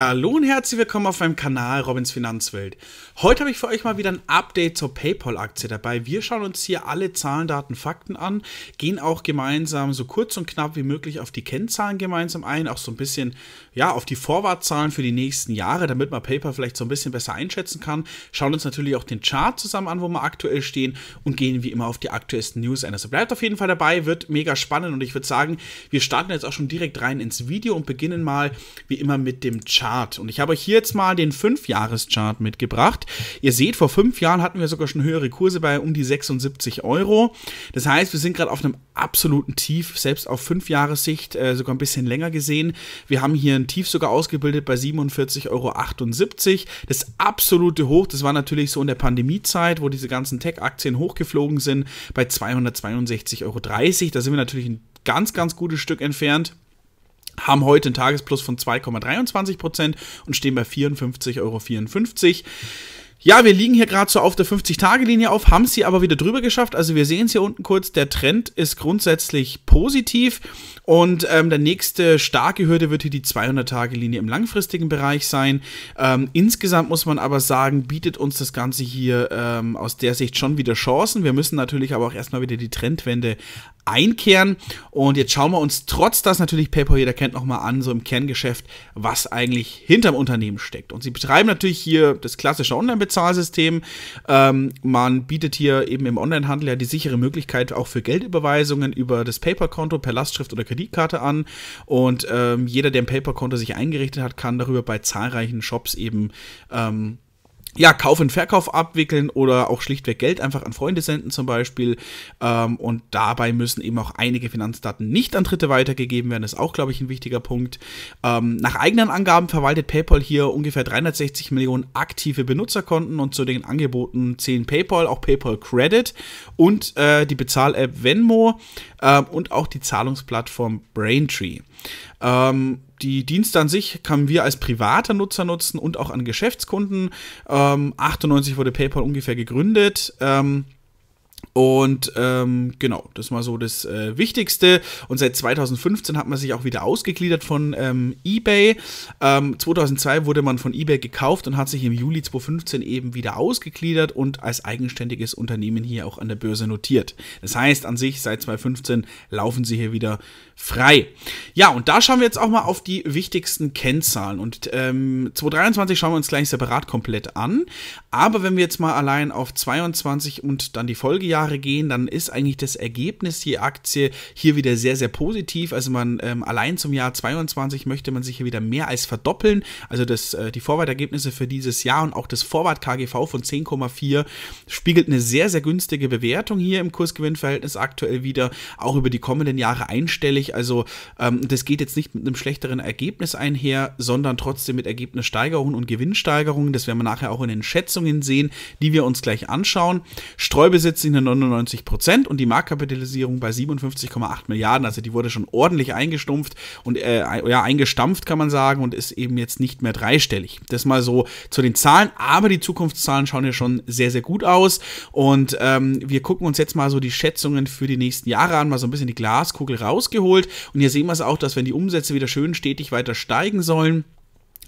Hallo und herzlich willkommen auf meinem Kanal Robins Finanzwelt. Heute habe ich für euch mal wieder ein Update zur PayPal-Aktie dabei. Wir schauen uns hier alle Zahlen, Daten, Fakten an, gehen auch gemeinsam so kurz und knapp wie möglich auf die Kennzahlen gemeinsam ein, auch so ein bisschen ja auf die Vorwartzahlen für die nächsten Jahre, damit man PayPal vielleicht so ein bisschen besser einschätzen kann. Schauen uns natürlich auch den Chart zusammen an, wo wir aktuell stehen und gehen wie immer auf die aktuellsten News ein. Also bleibt auf jeden Fall dabei, wird mega spannend und ich würde sagen, wir starten jetzt auch schon direkt rein ins Video und beginnen mal wie immer mit dem Chart. Chart. Und ich habe euch hier jetzt mal den 5-Jahres-Chart mitgebracht. Ihr seht, vor 5 Jahren hatten wir sogar schon höhere Kurse bei um die 76 Euro. Das heißt, wir sind gerade auf einem absoluten Tief, selbst auf 5-Jahres-Sicht äh, sogar ein bisschen länger gesehen. Wir haben hier ein Tief sogar ausgebildet bei 47,78 Euro. Das absolute Hoch, das war natürlich so in der Pandemiezeit, wo diese ganzen Tech-Aktien hochgeflogen sind, bei 262,30 Euro. Da sind wir natürlich ein ganz, ganz gutes Stück entfernt haben heute einen Tagesplus von 2,23% Prozent und stehen bei 54,54 Euro. Ja, wir liegen hier gerade so auf der 50-Tage-Linie auf, haben sie aber wieder drüber geschafft. Also wir sehen es hier unten kurz, der Trend ist grundsätzlich positiv und ähm, der nächste starke Hürde wird hier die 200-Tage-Linie im langfristigen Bereich sein. Ähm, insgesamt muss man aber sagen, bietet uns das Ganze hier ähm, aus der Sicht schon wieder Chancen. Wir müssen natürlich aber auch erstmal wieder die Trendwende einkehren. Und jetzt schauen wir uns trotz, dass natürlich PayPal jeder kennt, nochmal an, so im Kerngeschäft, was eigentlich hinterm Unternehmen steckt. Und sie betreiben natürlich hier das klassische Online-Bezahlsystem. Ähm, man bietet hier eben im Onlinehandel ja die sichere Möglichkeit auch für Geldüberweisungen über das PayPal-Konto per Lastschrift oder Kreditkarte an. Und ähm, jeder, der ein PayPal-Konto sich eingerichtet hat, kann darüber bei zahlreichen Shops eben ähm, ja, Kauf und Verkauf abwickeln oder auch schlichtweg Geld einfach an Freunde senden zum Beispiel. Ähm, und dabei müssen eben auch einige Finanzdaten nicht an Dritte weitergegeben werden. Das ist auch, glaube ich, ein wichtiger Punkt. Ähm, nach eigenen Angaben verwaltet PayPal hier ungefähr 360 Millionen aktive Benutzerkonten und zu den Angeboten zählen PayPal, auch PayPal Credit und äh, die Bezahl-App Venmo äh, und auch die Zahlungsplattform Braintree. Ähm, die Dienste an sich können wir als privater Nutzer nutzen und auch an Geschäftskunden. Ähm, 98 wurde PayPal ungefähr gegründet. Ähm, und ähm, genau, das war so das äh, Wichtigste. Und seit 2015 hat man sich auch wieder ausgegliedert von ähm, eBay. Ähm, 2002 wurde man von eBay gekauft und hat sich im Juli 2015 eben wieder ausgegliedert und als eigenständiges Unternehmen hier auch an der Börse notiert. Das heißt, an sich seit 2015 laufen sie hier wieder frei. Ja, und da schauen wir jetzt auch mal auf die wichtigsten Kennzahlen. Und ähm, 2023 schauen wir uns gleich separat komplett an. Aber wenn wir jetzt mal allein auf 22 und dann die Folgejahre Jahre gehen, dann ist eigentlich das Ergebnis je Aktie hier wieder sehr, sehr positiv. Also man ähm, allein zum Jahr 22 möchte man sich hier wieder mehr als verdoppeln. Also das, äh, die Vorwartergebnisse für dieses Jahr und auch das Vorwart-KGV von 10,4 spiegelt eine sehr, sehr günstige Bewertung hier im Kursgewinnverhältnis aktuell wieder, auch über die kommenden Jahre einstellig. Also ähm, das geht jetzt nicht mit einem schlechteren Ergebnis einher, sondern trotzdem mit Ergebnissteigerungen und Gewinnsteigerungen. Das werden wir nachher auch in den Schätzungen sehen, die wir uns gleich anschauen. Streubesitz in der 99 Prozent und die Marktkapitalisierung bei 57,8 Milliarden. Also die wurde schon ordentlich eingestumpft und äh, ja, eingestampft, kann man sagen, und ist eben jetzt nicht mehr dreistellig. Das mal so zu den Zahlen, aber die Zukunftszahlen schauen ja schon sehr, sehr gut aus. Und ähm, wir gucken uns jetzt mal so die Schätzungen für die nächsten Jahre an, mal so ein bisschen die Glaskugel rausgeholt. Und hier sehen wir es auch, dass wenn die Umsätze wieder schön stetig weiter steigen sollen,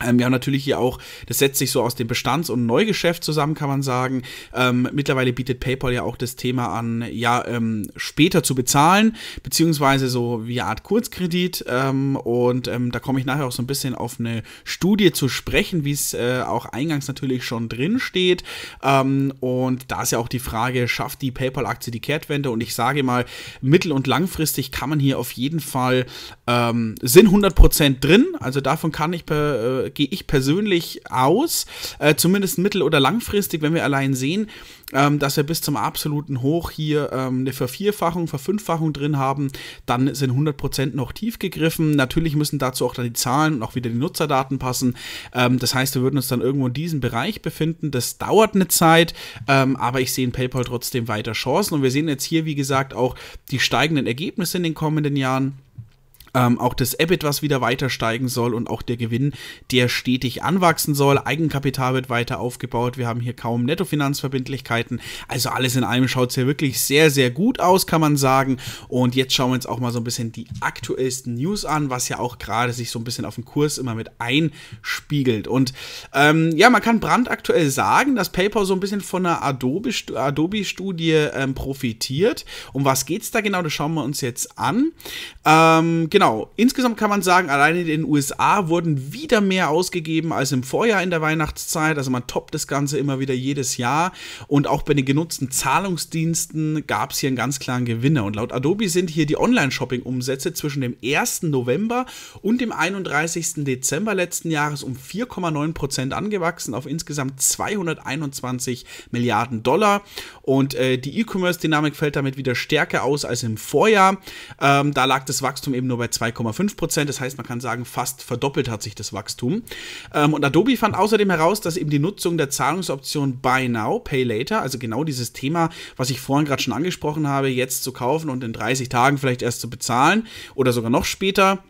ähm, wir haben natürlich hier auch, das setzt sich so aus dem Bestands- und Neugeschäft zusammen, kann man sagen. Ähm, mittlerweile bietet PayPal ja auch das Thema an, ja, ähm, später zu bezahlen, beziehungsweise so wie eine Art Kurzkredit. Ähm, und ähm, da komme ich nachher auch so ein bisschen auf eine Studie zu sprechen, wie es äh, auch eingangs natürlich schon drin steht. Ähm, und da ist ja auch die Frage, schafft die PayPal-Aktie die Kehrtwende? Und ich sage mal, mittel- und langfristig kann man hier auf jeden Fall, sind 100% drin, also davon kann ich per, äh, gehe ich persönlich aus, äh, zumindest mittel- oder langfristig, wenn wir allein sehen, ähm, dass wir bis zum absoluten Hoch hier ähm, eine Vervierfachung, Verfünffachung drin haben, dann sind 100% noch tief gegriffen. Natürlich müssen dazu auch dann die Zahlen und auch wieder die Nutzerdaten passen. Ähm, das heißt, wir würden uns dann irgendwo in diesem Bereich befinden. Das dauert eine Zeit, ähm, aber ich sehe in PayPal trotzdem weiter Chancen. Und wir sehen jetzt hier, wie gesagt, auch die steigenden Ergebnisse in den kommenden Jahren. Ähm, auch das EBIT, was wieder weiter steigen soll und auch der Gewinn, der stetig anwachsen soll. Eigenkapital wird weiter aufgebaut. Wir haben hier kaum Nettofinanzverbindlichkeiten. Also alles in allem schaut es hier wirklich sehr, sehr gut aus, kann man sagen. Und jetzt schauen wir uns auch mal so ein bisschen die aktuellsten News an, was ja auch gerade sich so ein bisschen auf den Kurs immer mit einspiegelt. Und ähm, ja, man kann brandaktuell sagen, dass PayPal so ein bisschen von einer Adobe-Studie Adobe ähm, profitiert. Um was geht es da genau? Das schauen wir uns jetzt an. genau Genau, insgesamt kann man sagen, alleine in den USA wurden wieder mehr ausgegeben als im Vorjahr in der Weihnachtszeit. Also man toppt das Ganze immer wieder jedes Jahr. Und auch bei den genutzten Zahlungsdiensten gab es hier einen ganz klaren Gewinner. Und laut Adobe sind hier die Online-Shopping-Umsätze zwischen dem 1. November und dem 31. Dezember letzten Jahres um 4,9 Prozent angewachsen auf insgesamt 221 Milliarden Dollar. Und äh, die E-Commerce-Dynamik fällt damit wieder stärker aus als im Vorjahr. Ähm, da lag das Wachstum eben nur bei 2,5 Prozent. Das heißt, man kann sagen, fast verdoppelt hat sich das Wachstum. Ähm, und Adobe fand außerdem heraus, dass eben die Nutzung der Zahlungsoption Buy Now, Pay Later, also genau dieses Thema, was ich vorhin gerade schon angesprochen habe, jetzt zu kaufen und in 30 Tagen vielleicht erst zu bezahlen oder sogar noch später,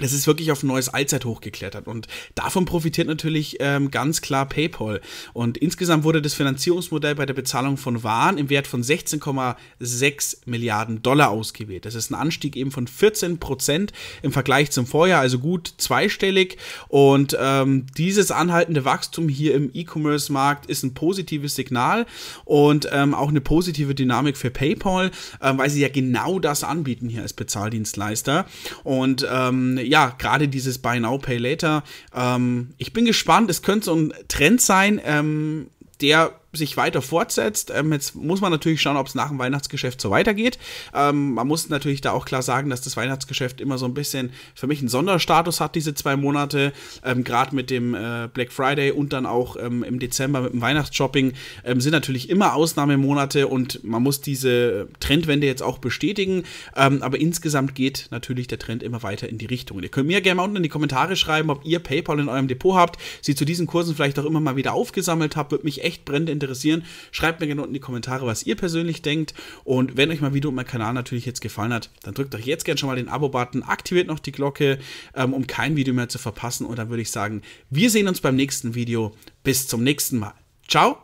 das ist wirklich auf ein neues Allzeithoch geklettert und davon profitiert natürlich ähm, ganz klar PayPal. Und insgesamt wurde das Finanzierungsmodell bei der Bezahlung von Waren im Wert von 16,6 Milliarden Dollar ausgewählt. Das ist ein Anstieg eben von 14 Prozent im Vergleich zum Vorjahr, also gut zweistellig. Und ähm, dieses anhaltende Wachstum hier im E-Commerce-Markt ist ein positives Signal und ähm, auch eine positive Dynamik für PayPal, ähm, weil sie ja genau das anbieten hier als Bezahldienstleister. Und ähm, ja, gerade dieses Buy Now, Pay Later. Ähm, ich bin gespannt, es könnte so ein Trend sein, ähm, der sich weiter fortsetzt. Ähm, jetzt muss man natürlich schauen, ob es nach dem Weihnachtsgeschäft so weitergeht. Ähm, man muss natürlich da auch klar sagen, dass das Weihnachtsgeschäft immer so ein bisschen für mich einen Sonderstatus hat, diese zwei Monate. Ähm, Gerade mit dem äh, Black Friday und dann auch ähm, im Dezember mit dem Weihnachtsshopping ähm, sind natürlich immer Ausnahmemonate und man muss diese Trendwende jetzt auch bestätigen. Ähm, aber insgesamt geht natürlich der Trend immer weiter in die Richtung. ihr könnt mir gerne mal unten in die Kommentare schreiben, ob ihr PayPal in eurem Depot habt, sie zu diesen Kursen vielleicht auch immer mal wieder aufgesammelt habt. Würde mich echt brennend interessieren interessieren. Schreibt mir gerne unten in die Kommentare, was ihr persönlich denkt. Und wenn euch mein Video und mein Kanal natürlich jetzt gefallen hat, dann drückt doch jetzt gerne schon mal den Abo-Button, aktiviert noch die Glocke, ähm, um kein Video mehr zu verpassen. Und dann würde ich sagen, wir sehen uns beim nächsten Video. Bis zum nächsten Mal. Ciao!